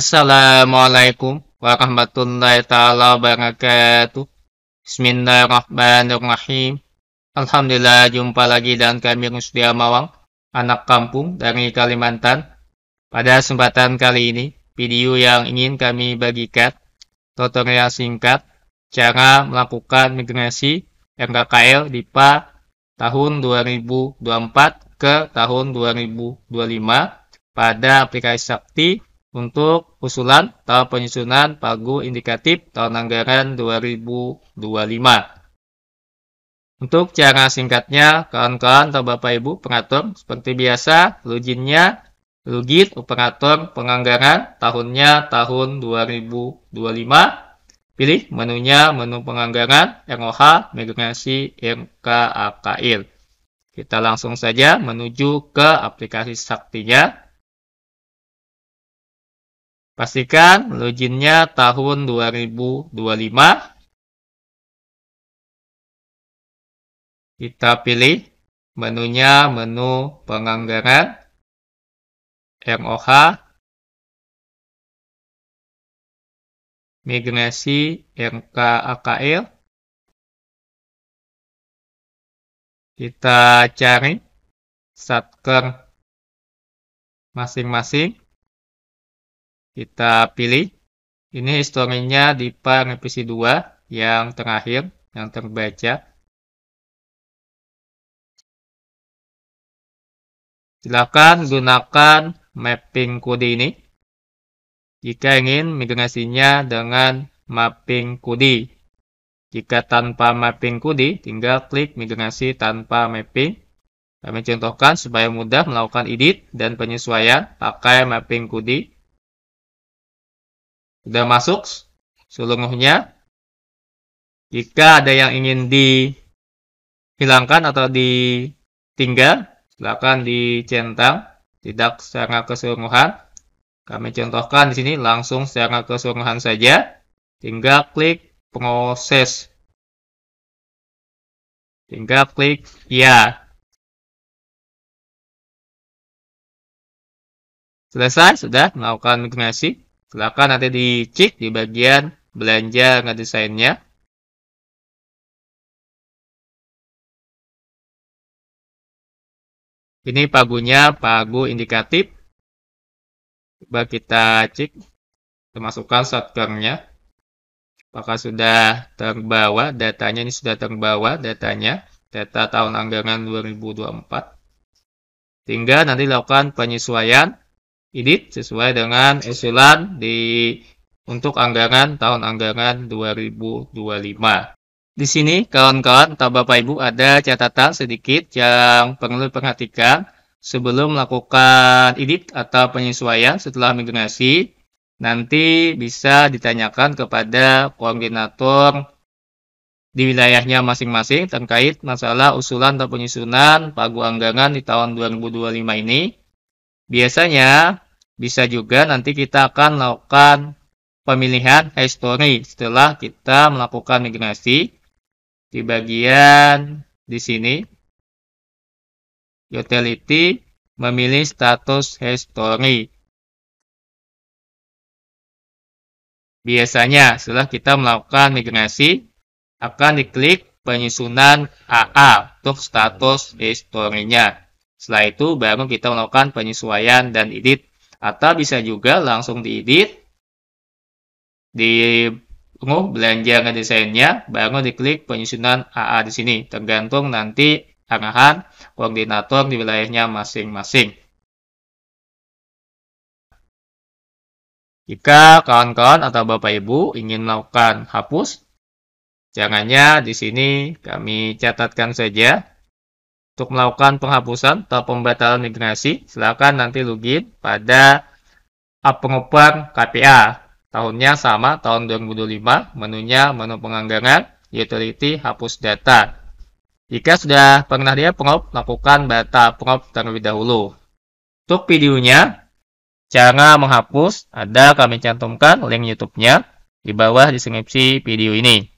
Assalamualaikum warahmatullahi taala wabarakatuh. Bismillahirrahmanirrahim. Alhamdulillah jumpa lagi dengan kami Rusdia Mawang, anak kampung dari Kalimantan. Pada kesempatan kali ini, video yang ingin kami bagikan tutorial singkat cara melakukan migrasi RKKL DIPA tahun 2024 ke tahun 2025 pada aplikasi Sakti untuk usulan tahun penyusunan pagu indikatif tahun anggaran 2025. Untuk cara singkatnya, kawan-kawan atau Bapak Ibu pengatur, seperti biasa, luginnya login operator penganggaran tahunnya tahun 2025. Pilih menunya menu penganggaran ROH migrasi RKAKIR. Kita langsung saja menuju ke aplikasi saktinya. Pastikan loginnya tahun 2025. Kita pilih menunya menu penganggaran MOH migrasi RKAKL. Kita cari satker masing-masing kita pilih. Ini historinya di file revisi 2 yang terakhir, yang terbaca. Silakan gunakan mapping kode ini jika ingin migrasinya dengan mapping kode. Jika tanpa mapping kode, tinggal klik migrasi tanpa mapping. Kami contohkan supaya mudah melakukan edit dan penyesuaian pakai mapping kode sudah masuk seluruhnya. Jika ada yang ingin dihilangkan atau ditinggal, silakan dicentang, tidak secara keseluruhan. Kami contohkan di sini langsung secara keseluruhan saja. Tinggal klik proses. Tinggal klik ya. Selesai, sudah melakukan migrasi. Silahkan nanti dicek di bagian belanja ngedesainnya. Ini pagunya pagu indikatif. Coba kita cek. Kita masukkan Apakah sudah terbawa datanya? Ini sudah terbawa datanya. Data tahun anggaran 2024. Tinggal nanti lakukan penyesuaian edit sesuai dengan usulan di untuk anggaran tahun anggaran 2025. Di sini kawan-kawan atau Bapak Ibu ada catatan sedikit yang perlu perhatikan sebelum melakukan edit atau penyesuaian setelah migrasi nanti bisa ditanyakan kepada koordinator di wilayahnya masing-masing terkait masalah usulan atau penyusunan pagu anggaran di tahun 2025 ini Biasanya bisa juga nanti kita akan melakukan pemilihan history setelah kita melakukan migrasi di bagian di sini utility memilih status history. Biasanya setelah kita melakukan migrasi akan diklik penyusunan AA untuk status historinya. Setelah itu baru kita melakukan penyesuaian dan edit atau bisa juga langsung diedit di penuh belanja desainnya, baru diklik penyusunan AA di sini, tergantung nanti arahan koordinator di wilayahnya masing-masing. Jika kawan-kawan atau Bapak Ibu ingin melakukan hapus, jangannya di sini kami catatkan saja untuk melakukan penghapusan atau pembatalan migrasi, silakan nanti login pada app KPA. Tahunnya sama, tahun 2025, menunya menu penganggaran, utility, hapus data. Jika sudah pernah dia pengop, lakukan data pengop terlebih dahulu. Untuk videonya, cara menghapus, ada kami cantumkan link YouTube-nya di bawah deskripsi video ini.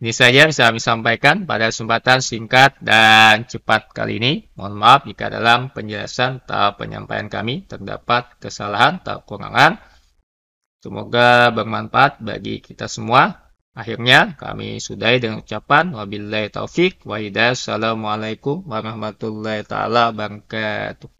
Ini saja yang bisa kami sampaikan pada kesempatan singkat dan cepat kali ini. Mohon maaf jika dalam penjelasan atau penyampaian kami terdapat kesalahan atau kekurangan. Semoga bermanfaat bagi kita semua. Akhirnya kami sudahi dengan ucapan wabillahi taufik wa hidayah. Assalamualaikum warahmatullahi taala wabarakatuh.